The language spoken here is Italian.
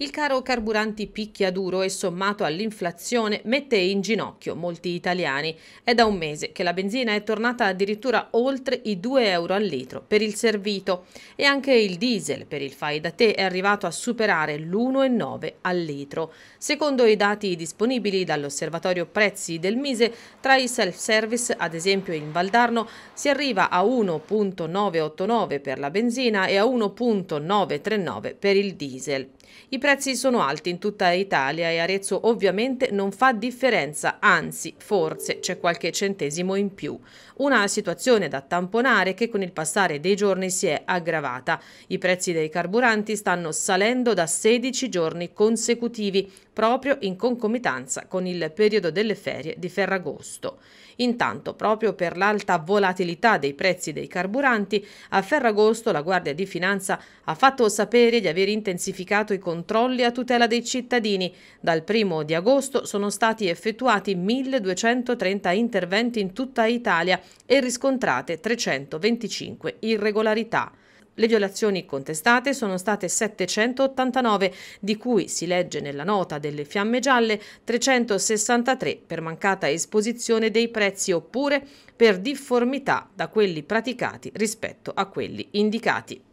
Il caro carburanti picchia duro e sommato all'inflazione mette in ginocchio molti italiani. È da un mese che la benzina è tornata addirittura oltre i 2 euro al litro per il servito e anche il diesel per il fai da te è arrivato a superare l'1,9 al litro. Secondo i dati disponibili dall'osservatorio prezzi del Mise, tra i self-service, ad esempio in Valdarno, si arriva a 1,989 per la benzina e a 1,939 per il diesel. I prezzi sono alti in tutta Italia e Arezzo ovviamente non fa differenza, anzi forse c'è qualche centesimo in più. Una situazione da tamponare che con il passare dei giorni si è aggravata. I prezzi dei carburanti stanno salendo da 16 giorni consecutivi, proprio in concomitanza con il periodo delle ferie di Ferragosto. Intanto, proprio per l'alta volatilità dei prezzi dei carburanti, a Ferragosto la Guardia di Finanza ha fatto sapere di aver intensificato i controlli controlli a tutela dei cittadini. Dal 1 di agosto sono stati effettuati 1230 interventi in tutta Italia e riscontrate 325 irregolarità. Le violazioni contestate sono state 789, di cui si legge nella nota delle fiamme gialle 363 per mancata esposizione dei prezzi oppure per difformità da quelli praticati rispetto a quelli indicati.